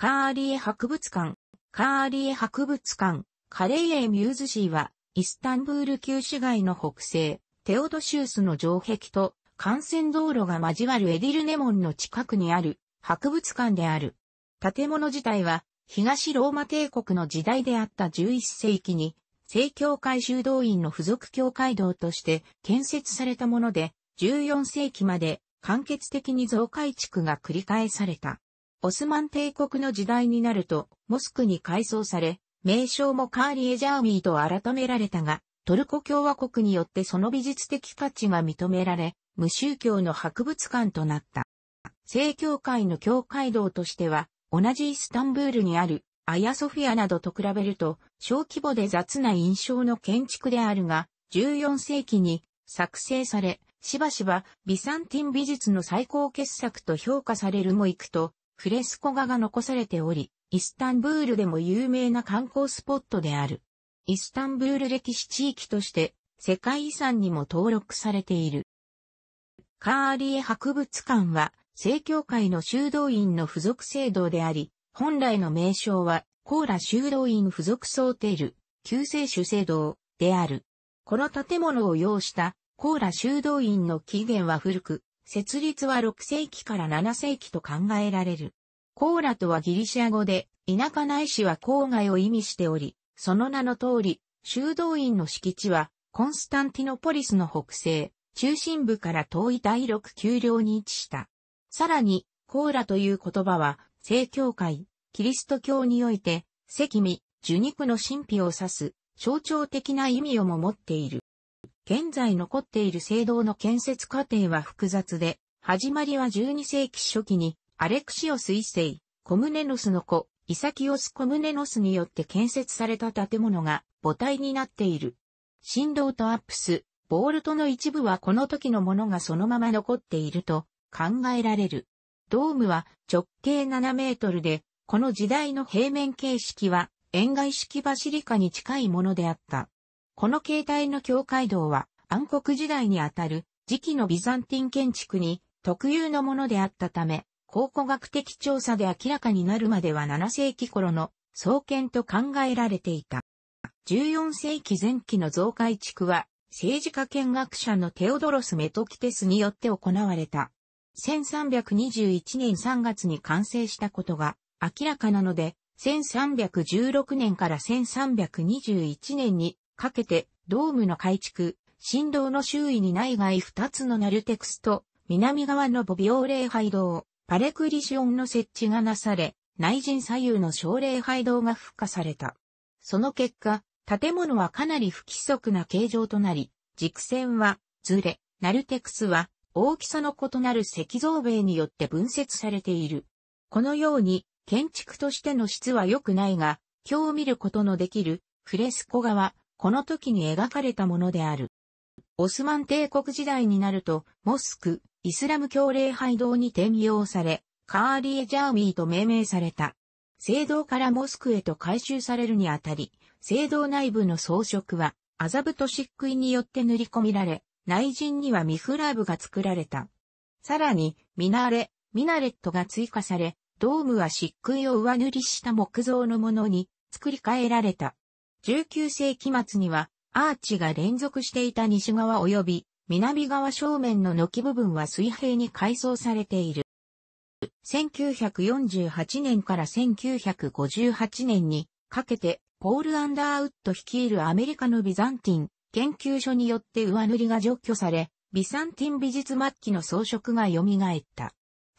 カーリエ博物館、カーリエ博物館、カレイエミューズシーは、イスタンブール旧市街の北西、テオドシウスの城壁と、幹線道路が交わるエディルネモンの近くにある、博物館である。建物自体は、東ローマ帝国の時代であった11世紀に、正教会修道院の付属教会堂として建設されたもので、14世紀まで間欠的に増改築が繰り返された。オスマン帝国の時代になると、モスクに改装され、名称もカーリエジャーミーと改められたが、トルコ共和国によってその美術的価値が認められ、無宗教の博物館となった。正教会の教会堂としては、同じイスタンブールにあるアヤソフィアなどと比べると、小規模で雑な印象の建築であるが、14世紀に作成され、しばしばビサンティン美術の最高傑作と評価されるもいくと、フレスコ画が残されており、イスタンブールでも有名な観光スポットである。イスタンブール歴史地域として世界遺産にも登録されている。カーリエ博物館は正教会の修道院の付属制度であり、本来の名称はコーラ修道院付属想定る、救旧聖主制度である。この建物を要したコーラ修道院の起源は古く、設立は6世紀から7世紀と考えられる。コーラとはギリシア語で、田舎ないしは郊外を意味しており、その名の通り、修道院の敷地は、コンスタンティノポリスの北西、中心部から遠い第六丘陵に位置した。さらに、コーラという言葉は、正教会、キリスト教において、赤身、受肉の神秘を指す、象徴的な意味をも持っている。現在残っている聖堂の建設過程は複雑で、始まりは12世紀初期に、アレクシオス一世、コムネノスの子、イサキオス・コムネノスによって建設された建物が母体になっている。振動とアップス、ボールトの一部はこの時のものがそのまま残っていると考えられる。ドームは直径7メートルで、この時代の平面形式は円外式バシリカに近いものであった。この形態の境界道は暗黒時代にあたる時期のビザンティン建築に特有のものであったため、考古学的調査で明らかになるまでは7世紀頃の創建と考えられていた。14世紀前期の増改築は、政治家見学者のテオドロス・メトキテスによって行われた。1321年3月に完成したことが明らかなので、1316年から1321年にかけて、ドームの改築、振動の周囲に内外2つのナルテクスと、南側のボビオーレ廃道、パレクリシオンの設置がなされ、内陣左右の奨励廃道が付加された。その結果、建物はかなり不規則な形状となり、軸線は、ずれ、ナルテクスは、大きさの異なる石造米によって分節されている。このように、建築としての質は良くないが、今日見ることのできる、フレスコ画は、この時に描かれたものである。オスマン帝国時代になると、モスク、イスラム教礼拝堂に転用され、カーリエ・ジャーミーと命名された。聖堂からモスクへと改修されるにあたり、聖堂内部の装飾は、アザブと漆喰によって塗り込みられ、内陣にはミフラーブが作られた。さらに、ミナレ、ミナレットが追加され、ドームは漆喰を上塗りした木造のものに作り替えられた。19世紀末には、アーチが連続していた西側及び南側正面の軒部分は水平に改装されている。1948年から1958年にかけて、ポール・アンダーウッド率いるアメリカのビザンティン研究所によって上塗りが除去され、ビザンティン美術末期の装飾が蘇った。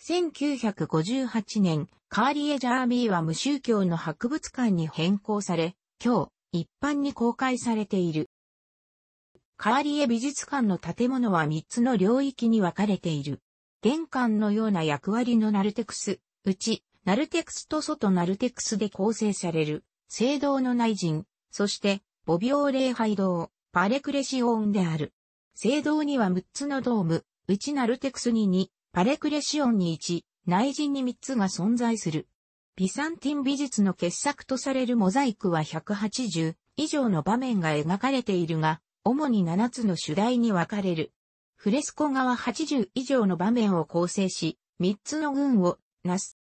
1958年、カーリエ・ジャービーは無宗教の博物館に変更され、今日、一般に公開されている。カーリエ美術館の建物は3つの領域に分かれている。玄関のような役割のナルテクス、うち、ナルテクスと外ナルテクスで構成される、聖堂の内陣、そして、母廟礼拝堂、パレクレシオンである。聖堂には6つのドーム、うちナルテクスに2、パレクレシオンに1、内陣に3つが存在する。ビサンティン美術の傑作とされるモザイクは180以上の場面が描かれているが、主に7つの主題に分かれる。フレスコ画は80以上の場面を構成し、3つの群をなす。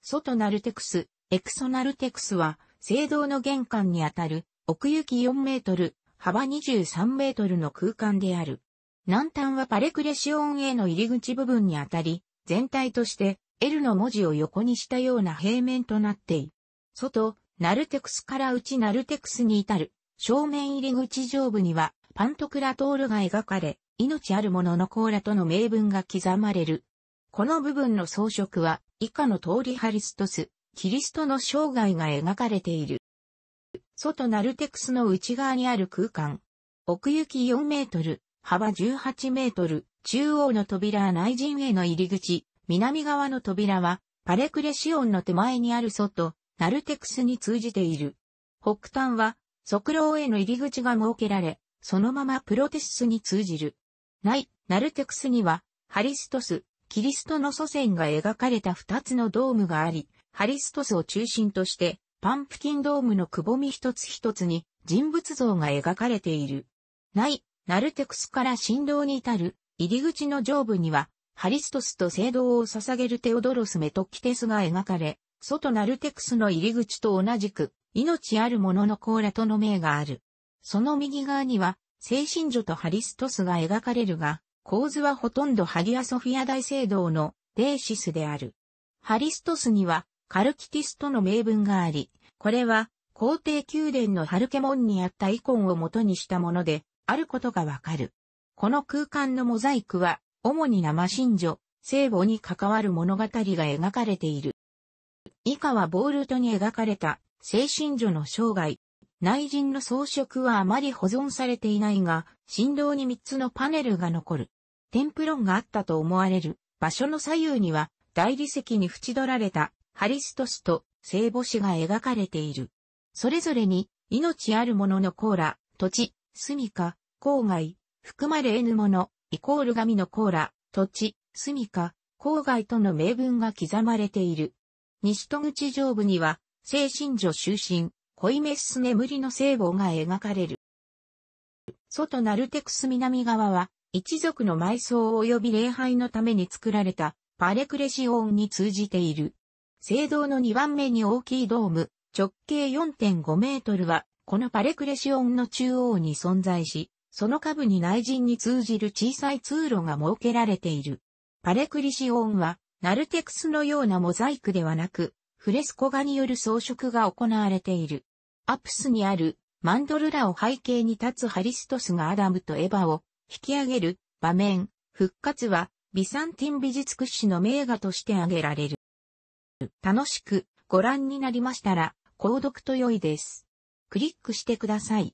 ソトナルテクス、エクソナルテクスは、聖堂の玄関にあたる、奥行き4メートル、幅23メートルの空間である。南端はパレクレシオンへの入り口部分にあたり、全体として L の文字を横にしたような平面となっている。外、ナルテクスから内ナルテクスに至る、正面入り口上部には、パントクラトールが描かれ、命ある者のコーラとの名文が刻まれる。この部分の装飾は、以下の通りハリストス、キリストの生涯が描かれている。外ナルテクスの内側にある空間。奥行き4メートル、幅18メートル、中央の扉内陣への入り口、南側の扉は、パレクレシオンの手前にある外、ナルテクスに通じている。北端は、側廊への入り口が設けられ、そのままプロテスに通じる。ない、ナルテクスには、ハリストス、キリストの祖先が描かれた二つのドームがあり、ハリストスを中心として、パンプキンドームのくぼみ一つ一つに人物像が描かれている。ない、ナルテクスから振動に至る入り口の上部には、ハリストスと聖堂を捧げるテオドロス・メトキテスが描かれ、外ナルテクスの入り口と同じく、命あるものの甲羅との名がある。その右側には、聖神女とハリストスが描かれるが、構図はほとんどハギアソフィア大聖堂のデーシスである。ハリストスには、カルキティスとの名文があり、これは、皇帝宮殿のハルケモンにあったイコンを元にしたもので、あることがわかる。この空間のモザイクは、主に生真女、聖母に関わる物語が描かれている。以下はボールトに描かれた、聖神女の生涯。内人の装飾はあまり保存されていないが、振動に3つのパネルが残る。テンプロンがあったと思われる場所の左右には、大理石に縁取られたハリストスと聖母子が描かれている。それぞれに、命あるもののコーラ、土地、住みか、郊外、含まれ得ぬもの、イコール神のコーラ、土地、住か、郊外との名分が刻まれている。西戸口上部には、精神女終身、恋メッス眠りの聖母が描かれる。外ナルテクス南側は、一族の埋葬及び礼拝のために作られたパレクレシオンに通じている。聖堂の2番目に大きいドーム、直径4.5メートルは、このパレクレシオンの中央に存在し、その下部に内陣に通じる小さい通路が設けられている。パレクリシオンは、ナルテクスのようなモザイクではなく、フレスコ画による装飾が行われている。アプスにあるマンドルラを背景に立つハリストスがアダムとエヴァを引き上げる場面、復活はビサンティン美術屈指の名画として挙げられる。楽しくご覧になりましたら、購読と良いです。クリックしてください。